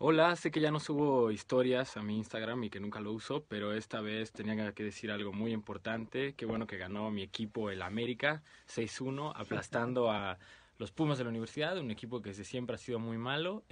Hola, sé que ya no subo historias a mi Instagram y que nunca lo uso, pero esta vez tenía que decir algo muy importante. Qué bueno que ganó mi equipo el América 6-1, aplastando a los Pumas de la universidad, un equipo que desde siempre ha sido muy malo.